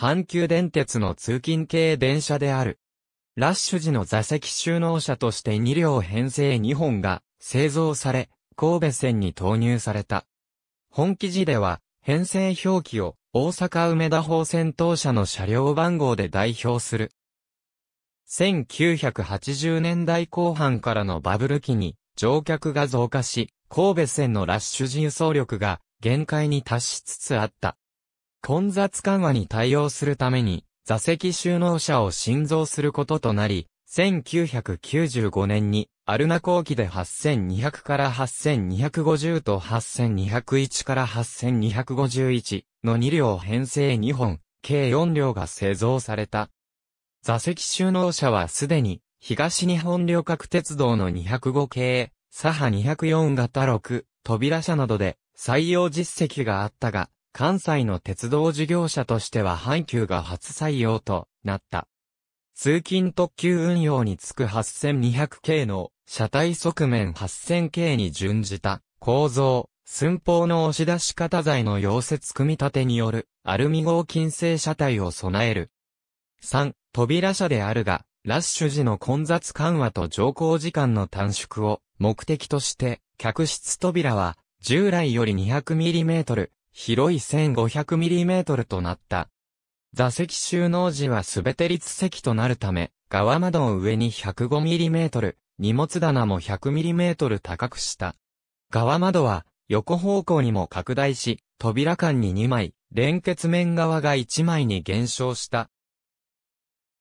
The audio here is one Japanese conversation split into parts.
阪急電鉄の通勤系電車である。ラッシュ時の座席収納車として2両編成2本が製造され、神戸線に投入された。本記事では、編成表記を大阪梅田方線当社の車両番号で代表する。1980年代後半からのバブル期に乗客が増加し、神戸線のラッシュ時輸送力が限界に達しつつあった。混雑緩和に対応するために、座席収納車を新造することとなり、1995年に、アルナ後期で8200から8250と8201から8251の2両編成2本、計4両が製造された。座席収納車はすでに、東日本旅客鉄道の205系、左派204型6、扉車などで採用実績があったが、関西の鉄道事業者としては阪急が初採用となった。通勤特急運用につく8200系の車体側面8000系に準じた構造、寸法の押し出し型材の溶接組み立てによるアルミ合金製車体を備える。3、扉車であるが、ラッシュ時の混雑緩和と乗降時間の短縮を目的として、客室扉は従来より 200mm 広い 1500mm となった。座席収納時はすべて立席となるため、側窓を上に 105mm、荷物棚も 100mm 高くした。側窓は横方向にも拡大し、扉間に2枚、連結面側が1枚に減少した。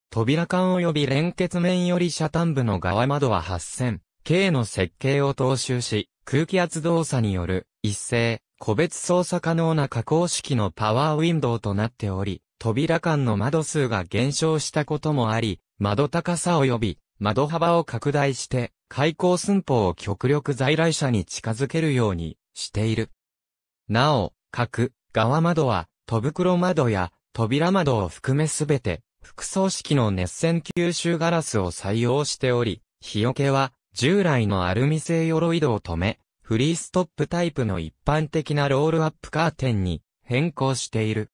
扉間及び連結面より車端部の側窓は8000、K の設計を踏襲し、空気圧動作による一斉、個別操作可能な加工式のパワーウィンドウとなっており、扉間の窓数が減少したこともあり、窓高さ及び窓幅を拡大して、開口寸法を極力在来車に近づけるようにしている。なお、各側窓は、戸袋窓や扉窓を含めすべて、複層式の熱線吸収ガラスを採用しており、日よけは従来のアルミ製鎧戸を止め、フリーストップタイプの一般的なロールアップカーテンに変更している。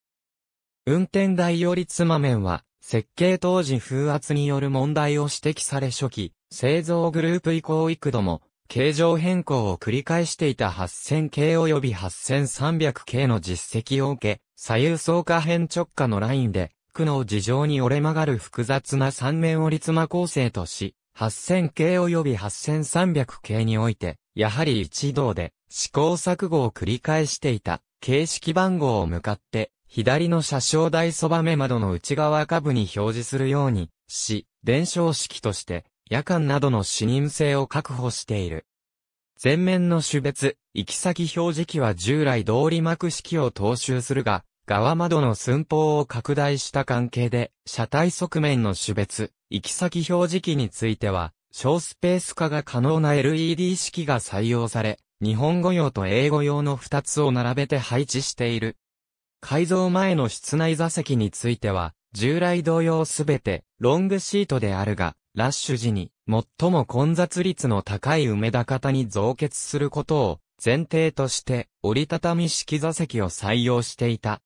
運転台より妻面は、設計当時風圧による問題を指摘され初期、製造グループ以降幾度も、形状変更を繰り返していた8000系及び8300系の実績を受け、左右相加辺直下のラインで、苦悩事情に折れ曲がる複雑な三面折り妻構成とし、8000系及び8300系において、やはり一同で試行錯誤を繰り返していた形式番号を向かって左の車掌台そばめ窓の内側下部に表示するようにし、伝承式として夜間などの視認性を確保している。前面の種別、行き先表示器は従来通り幕式を踏襲するが、側窓の寸法を拡大した関係で、車体側面の種別、行き先表示器については、小スペース化が可能な LED 式が採用され、日本語用と英語用の2つを並べて配置している。改造前の室内座席については、従来同様すべてロングシートであるが、ラッシュ時に最も混雑率の高い梅田に増結することを前提として折りたたみ式座席を採用していた。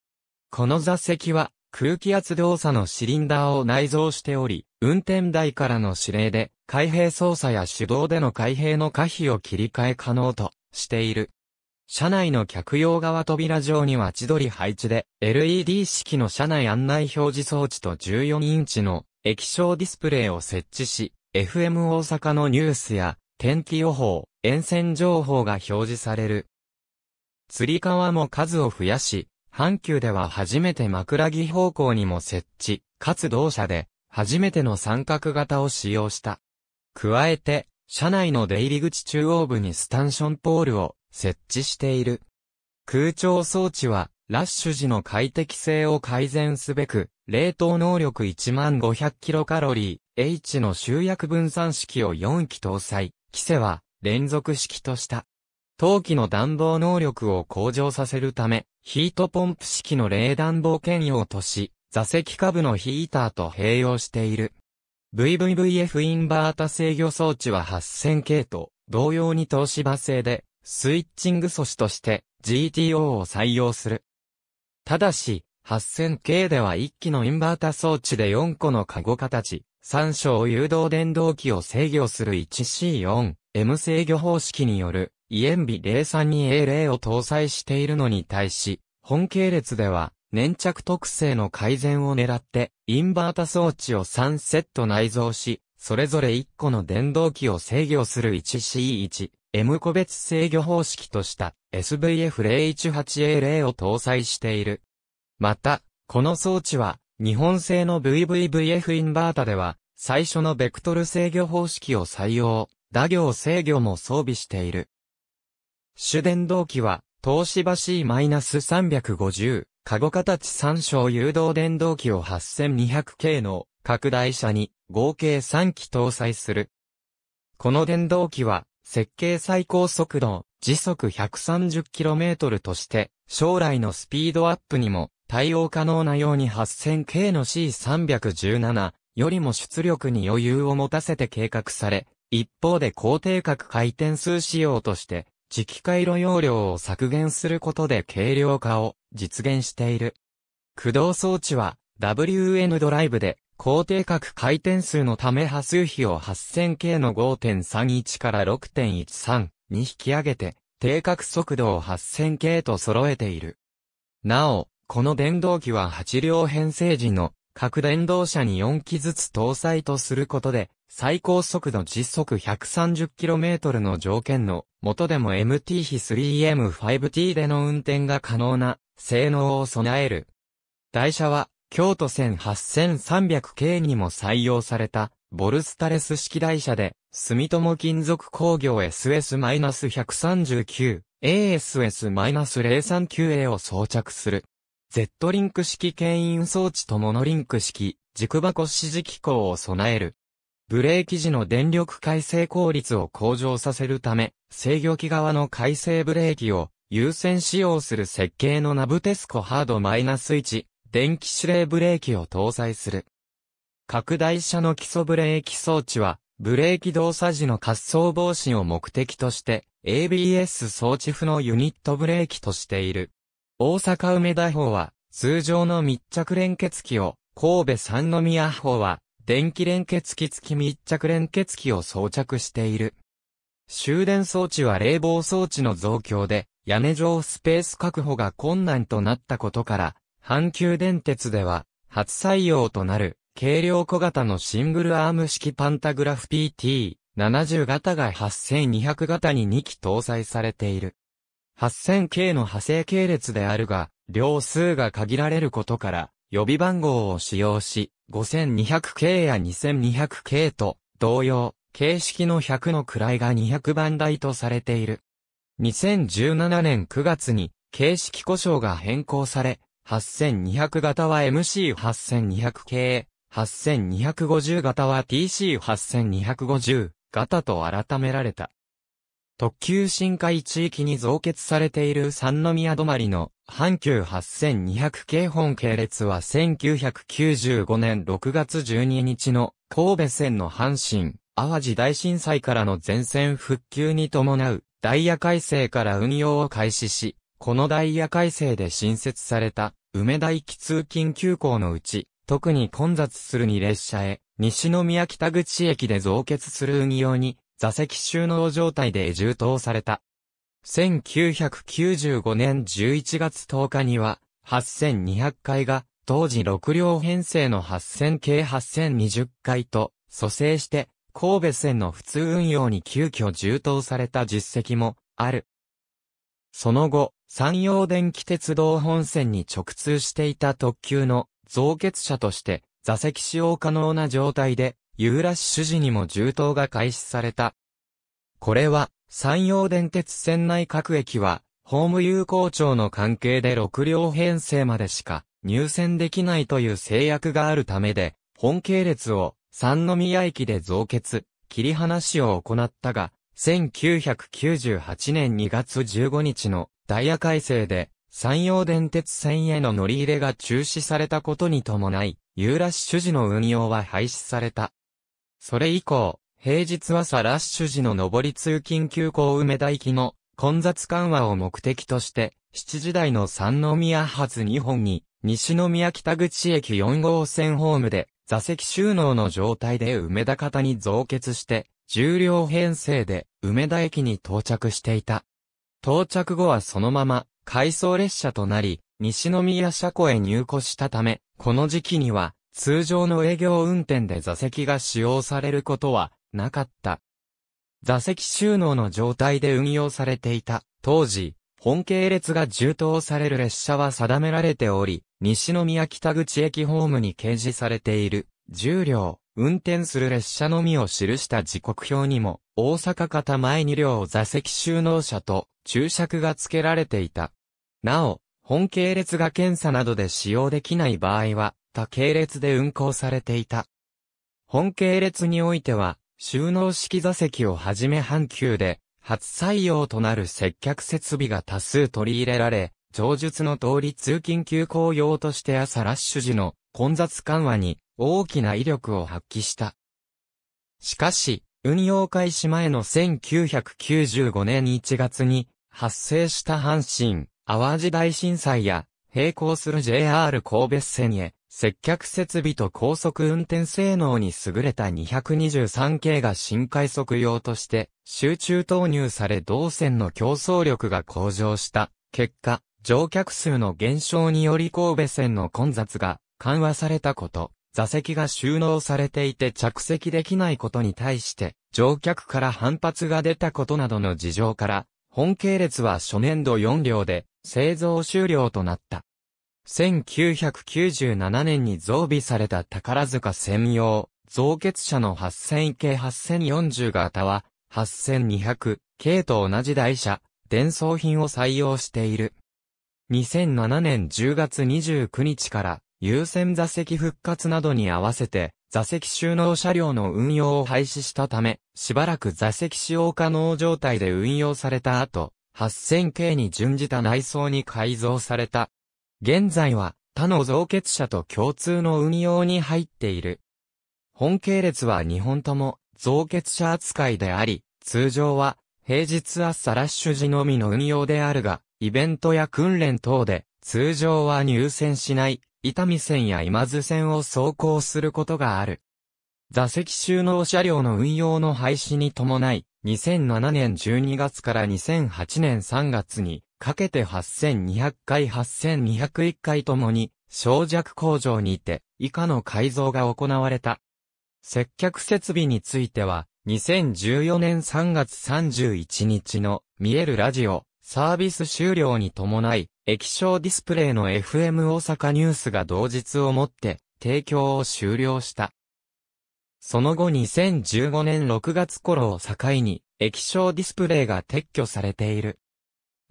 この座席は空気圧動作のシリンダーを内蔵しており、運転台からの指令で開閉操作や手動での開閉の可否を切り替え可能としている。車内の客用側扉上には千鳥配置で LED 式の車内案内表示装置と14インチの液晶ディスプレイを設置し、FM 大阪のニュースや天気予報、沿線情報が表示される。釣り革も数を増やし、阪急では初めて枕木方向にも設置、かつ同社で初めての三角型を使用した。加えて、車内の出入り口中央部にスタンションポールを設置している。空調装置は、ラッシュ時の快適性を改善すべく、冷凍能力1 5 0 0カロリー、H の集約分散式を4機搭載、機制は連続式とした。冬季の暖房能力を向上させるため、ヒートポンプ式の冷暖房兼用とし、座席下部のヒーターと併用している。VVVF インバータ制御装置は8000系と同様に東芝製でスイッチング素子として GTO を採用する。ただし、8000系では1機のインバータ装置で4個のカゴ形、3小誘導電動機を制御する 1C4M 制御方式によるイエンビ 032A0 を搭載しているのに対し、本系列では粘着特性の改善を狙って、インバータ装置を3セット内蔵し、それぞれ1個の電動機を制御する 1C1、M 個別制御方式とした SVF018A0 を搭載している。また、この装置は、日本製の VVVF インバータでは、最初のベクトル制御方式を採用、打行制御も装備している。主電動機は、東芝 C-350、カゴ形3照誘導電動機を 8200K の拡大車に合計3機搭載する。この電動機は設計最高速度時速 130km として将来のスピードアップにも対応可能なように 8000K の C317 よりも出力に余裕を持たせて計画され、一方で高低角回転数仕様として磁気回路容量を削減することで軽量化を実現している。駆動装置は WN ドライブで高低角回転数のため波数比を 8000K の5.31から6.13に引き上げて定格速度を 8000K と揃えている。なお、この電動機は8両編成時の各電動車に4機ずつ搭載とすることで、最高速度時速 130km の条件の、元でも MT 比 3M5T での運転が可能な、性能を備える。台車は、京都線 8300K にも採用された、ボルスタレス式台車で、住友金属工業 SS-139、ASS-039A を装着する。Z リンク式牽引装置とモノリンク式軸箱指示機構を備える。ブレーキ時の電力回生効率を向上させるため、制御機側の回生ブレーキを優先使用する設計のナブテスコハードマイナス -1 電気指令ブレーキを搭載する。拡大車の基礎ブレーキ装置は、ブレーキ動作時の滑走防止を目的として、ABS 装置負のユニットブレーキとしている。大阪梅田法は、通常の密着連結機を、神戸三宮法は、電気連結機付き密着連結機を装着している。終電装置は冷房装置の増強で、屋根上スペース確保が困難となったことから、阪急電鉄では、初採用となる、軽量小型のシングルアーム式パンタグラフ PT70 型が8200型に2機搭載されている。8000系の派生系列であるが、両数が限られることから、予備番号を使用し、5200系や2200系と、同様、形式の100の位が200番台とされている。2017年9月に、形式故障が変更され、8200型は MC8200 系、8250型は TC8250 型と改められた。特急深海地域に増結されている三宮止まりの阪急8200系本系列は1995年6月12日の神戸線の阪神、淡路大震災からの全線復旧に伴うダイヤ改正から運用を開始し、このダイヤ改正で新設された梅田行き通勤急行のうち、特に混雑する2列車へ、西宮北口駅で増結する運用に座席収納状態で充当された。1995年11月10日には、8200回が、当時6両編成の8000系8020回と、蘇生して、神戸線の普通運用に急遽充当された実績も、ある。その後、山陽電気鉄道本線に直通していた特急の、増結車として、座席使用可能な状態で、ユーラッシュ時にも充当が開始された。これは、山陽電鉄線内各駅は、ホーム有効庁の関係で6両編成までしか入線できないという制約があるためで、本系列を三宮駅で増結、切り離しを行ったが、1998年2月15日のダイヤ改正で、山陽電鉄線への乗り入れが中止されたことに伴い、ユーラッシュ時の運用は廃止された。それ以降、平日朝ラッシュ時の上り通勤急行梅田行きの混雑緩和を目的として、7時台の三宮発2本に、西宮北口駅4号線ホームで、座席収納の状態で梅田方に増結して、重量編成で梅田駅に到着していた。到着後はそのまま、回送列車となり、西宮車庫へ入庫したため、この時期には、通常の営業運転で座席が使用されることはなかった。座席収納の状態で運用されていた。当時、本系列が充当される列車は定められており、西宮北口駅ホームに掲示されている重量、運転する列車のみを記した時刻表にも、大阪方前2両座席収納車と注釈が付けられていた。なお、本系列が検査などで使用できない場合は、った系列で運行されていた。本系列においては、収納式座席をはじめ阪急で、初採用となる接客設備が多数取り入れられ、上述の通り通勤急行用として朝ラッシュ時の混雑緩和に大きな威力を発揮した。しかし、運用開始前の1995年1月に発生した阪神、淡路大震災や、並行する JR 神戸線へ接客設備と高速運転性能に優れた223系が新快速用として集中投入され動線の競争力が向上した結果、乗客数の減少により神戸線の混雑が緩和されたこと、座席が収納されていて着席できないことに対して乗客から反発が出たことなどの事情から、本系列は初年度4両で製造終了となった。1997年に増備された宝塚専用、造血車の8000系8040型は、8200系と同じ台車、伝送品を採用している。2007年10月29日から、優先座席復活などに合わせて、座席収納車両の運用を廃止したため、しばらく座席使用可能状態で運用された後、8000系に準じた内装に改造された現在は他の造血者と共通の運用に入っている。本系列は日本とも造血者扱いであり、通常は平日朝ラッシュ時のみの運用であるが、イベントや訓練等で通常は入線しない伊丹線や今津線を走行することがある。座席収納車両の運用の廃止に伴い、2007年12月から2008年3月にかけて8200回8201回ともに、小弱工場にて、以下の改造が行われた。接客設備については、2014年3月31日の、見えるラジオ、サービス終了に伴い、液晶ディスプレイの FM 大阪ニュースが同日をもって、提供を終了した。その後2015年6月頃を境に、液晶ディスプレイが撤去されている。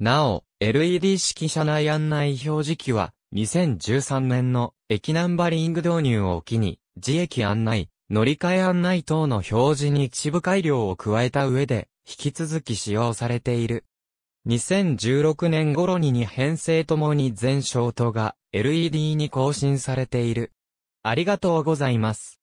なお、LED 式車内案内表示器は、2013年の駅ナンバリング導入を機に、自駅案内、乗り換え案内等の表示に一部改良を加えた上で、引き続き使用されている。2016年頃に2編成ともに全ショートが LED に更新されている。ありがとうございます。